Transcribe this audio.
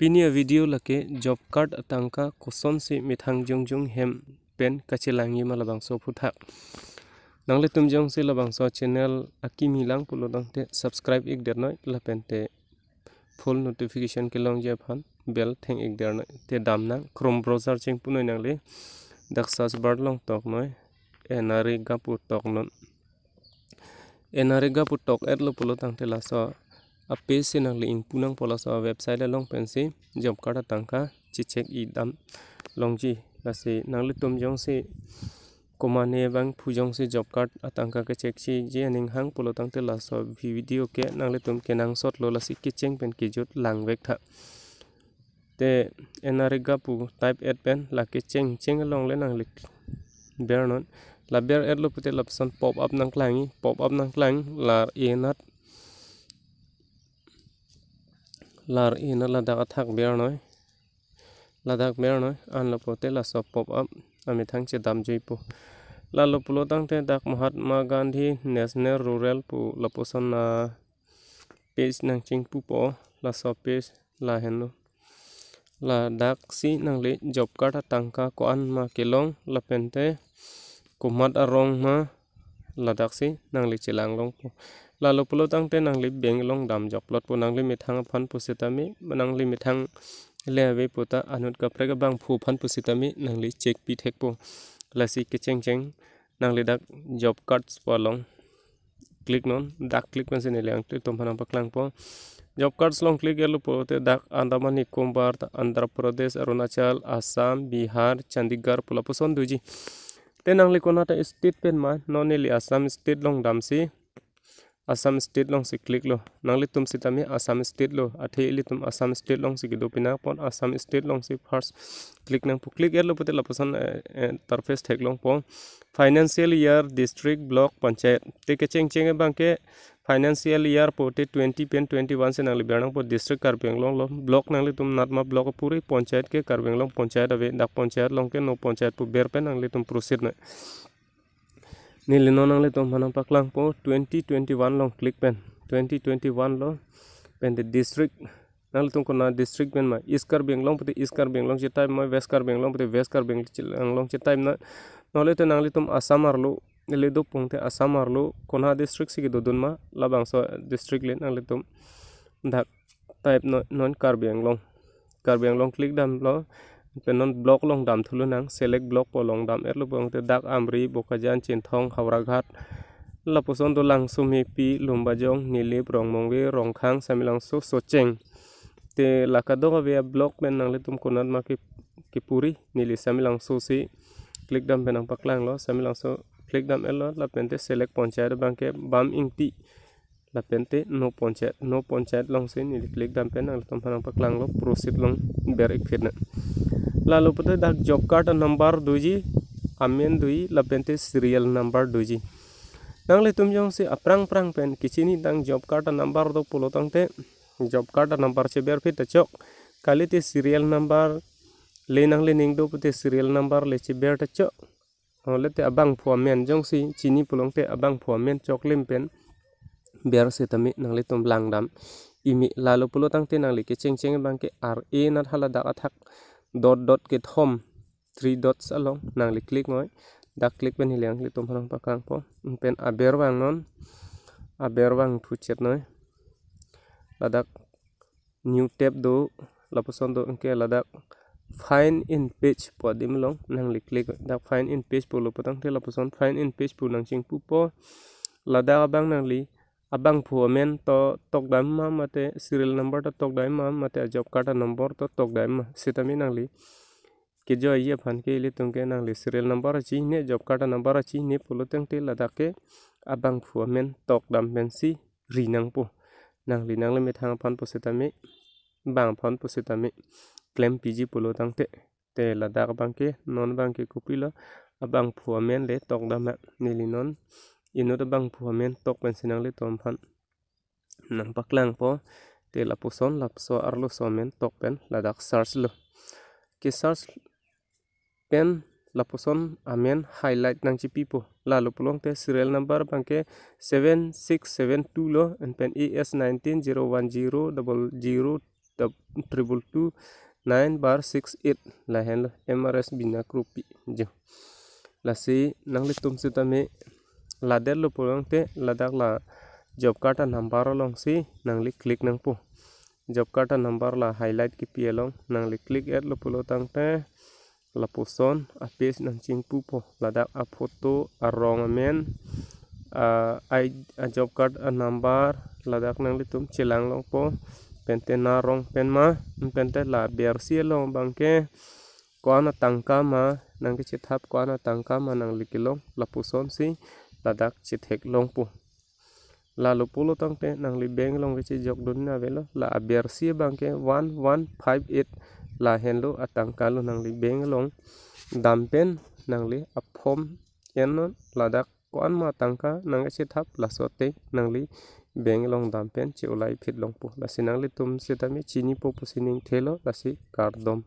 ꯄꯤꯅꯤꯌꯥ card ꯂꯀꯦ job से तांका कोसनसि मिथांगजोंजों हेम pen काचे लाङि मालाबांस फुथा नांले तुमजों से लाबांस चैनल आकिमि लां पुलो दंते सब्सक्राइब एक देर नय लापेनते फुल नोटिफिकेशन के लंग जे बेल थें एक देर नय ते दामना क्रोम ब्राउजर चिं पुनय नांले दक्सास बार्ड लंग टक नय एनारे गापु टक नन एनारे गापुर टक एरलो पुलो तांते लासा a page se nang le ing punang pola sa website la long pen se jam kata tangka chi check i dam long ji la se nang le tom jong se komane bang phujong se job card atangka ke check chi je aning hang polo tang te la so video ke nang le tom ke nang sot lo la si ki cheng pen ki jot lang wek tha te enariga pu type at pen la ke cheng cheng long le nang le bernon la ber at lo pute lapson pop up nang klangi pop up nang klang la e nat লার ইন লাদাখা থাকবে আর নয় লাদাখ বেড় নয় আনলো পোতে লা সব পপ আপ আমি থাকছি দামজইপু লালো পুলো তাংতে ডাক মহাত্মা গান্ধী ন্যাশনাল রুরাল পু লপোসন না পেজ নাং চিংপু প লা সব পেজ লা হেনো লা ডাক সি নাংলে জব কার্ড টাংকা কোয়ান মা কেলং লা পেনতে কুমাত রং মা লাদাখ সি নাংলে চিলাং লং পু लालो पुलो तंगते नांगली बेंगलोंग दाम जपलोट पु नांगली मिथांग फन पुसितामी नांगली मिथांग लेवे पुता अनुत कपरे का बांग फू फन पुसितामी नांगली चेक पी थेक पु लसी के चेंग चेंग नांगली दक जॉब कार्ड्स पर लोंग क्लिक नोन दक क्लिक में से निले अंक तुम हम पर पु जॉब कार्ड्स लोंग क्लिक गेलो पुते दक अंडमान निकोबार आंध्र प्रदेश अरुणाचल आसाम बिहार चंडीगढ़ पुला पुसोन दुजी ते नांगली कोनाटा स्टेट पेन मा नोनेली आसाम स्टेट लोंग दामसी असम स्टेट लॉन्ग से क्लिक लो नंगली तुम से तमें असम स्टेट लो अठे इली तुम असम स्टेट लॉन्ग से गिदो पिना पोन असम स्टेट लॉन्ग से फर्स्ट क्लिक नंग क्लिक एर लो पते लपसन इंटरफेस ठेक लॉन्ग पो financial year district block panchayat ते के चेंग चेंग बांके फाइनेंशियल ईयर पोते ट्वेंटी पेन ट्वेंटी वन से नंगली बेड़ों पो डिस्ट्रिक्ट कर लो ब्लॉक नंगली तुम नर्मा ब्लॉक पूरी पंचायत के करबेंग पेंगलों पंचायत अवे डाक पंचायत लॉन्ग के नो पंचायत पो बेर पे नंगली तुम प्रोसीड ना नी लिनो नंगले तो मनो पकलांग पो 2021 लोंग क्लिक पेन 2021 लो पेन द डिस्ट्रिक्ट नंगले तुमको ना डिस्ट्रिक्ट पेन मा ईस्ट कर बेंग लोंग पते ईस्ट कर बेंग लोंग जे मा वेस्ट कर बेंग लोंग पते वेस्ट कर बेंग लोंग लोंग जे टाइम ना नोले तो नंगले तुम असम आरलो ले दो पोंते असम आरलो कोना डिस्ट्रिक्ट सिगे दो दुन मा लबांग सो डिस्ट्रिक्ट ले नंगले तुम धा टाइप नो नोन कर बेंग लोंग कर बेंग लोंग क्लिक दम लो penon blok long dam tulunang select blok po long dam erlo bang te dak amri bokajan chinthong hawraghat lapuson do lang sumi pi lumbajong nilip rongmongwe rongkhang samilang so socheng te lakadong avia blok penang nangle tum konat ma ki kipuri nili samilang so si klik dam penang paklang lo samilang so klik dam erlo lapente selek select bang ke bam ingti lapente no panchayat no panchayat long se nili klik dam penang tum penang paklang lo proceed long ber ikfirna lalu pada dak job card number 2 amin amien 2 labente serial number 2 nang le tum jong se aprang prang pen kichi dang job card number do pulo tang te job card number che ber fit chok kali te serial number le nang le ning do pute serial number le che ber ta chok hole te abang phu men jong si chini pulong te abang phu men chok lim pen ber se tami nang le tum lang dam imi lalu pulo tang te nang le ke ceng cheng bang ke ar e na hala da ka thak dot dot get home three dots along nang li click ngoi dak click ben hilang li tom hanang pakang po pen aber wang non aber wang thu chet noi ladak new tab do lapason do angke ladak find in page po dim long nang li click dak find in page po lo patang the lapason find in page po nang ching pu po ladak bang nang li abang phuamen to tok dam ma mate serial number to tok dam ma mate job card number to tok dam ma sitami li ke jo ye phan ke ke nang li serial number chi ne job card number chi ne puloteng te ladake abang phuamen tok dam men si rinang po nangli nangle me thang phan po sitami bang phan po sitami claim pg pulotang te te ladak bang ke non bang ke kupila abang phuamen le tok dam li non inut bang puamen tok pen sinang le tom phan nang paklang po te la lapso arlo so men tok pen ladak sars lo ke pen la amen highlight nang chi pipo la pulong te serial number bang 7672 lo en pen es 1901000 two nine bar six eight la mrs bina krupi jo la nang le tum लादेर पुरे लदाख ला जब कार्डा number लोसी नंगली click नंगपु जब कार्डा number ला हाईलाइट की पी एलों नंगली क्लिक एट लुपुलो तंगे लपोसोन अपेस नंगचिंगपु पो लदाख आ फोटो आ रोंग मेन आई जब कार्ड आ नंबर लदाख नंगली तुम चिलांग लोपो पेंटे ना रोंग पेंमा पेंटे ला बेर सी एलों बंगे कौन तंका मा नंगे चिथाप कौन तंका मा नंगली किलों लपोसोन सी ladak chithek longpu lalu pulo nang nangli bank long chi jok na velo la aber si bangke 1158 la henlo atang kalu li beng long dampen nangli aphom ennon ladak kuan ma tangka nangga si e thap lasote li beng long dampen chi ulai phit longpu nang nangli tum setami chini popu sining thelo si kardom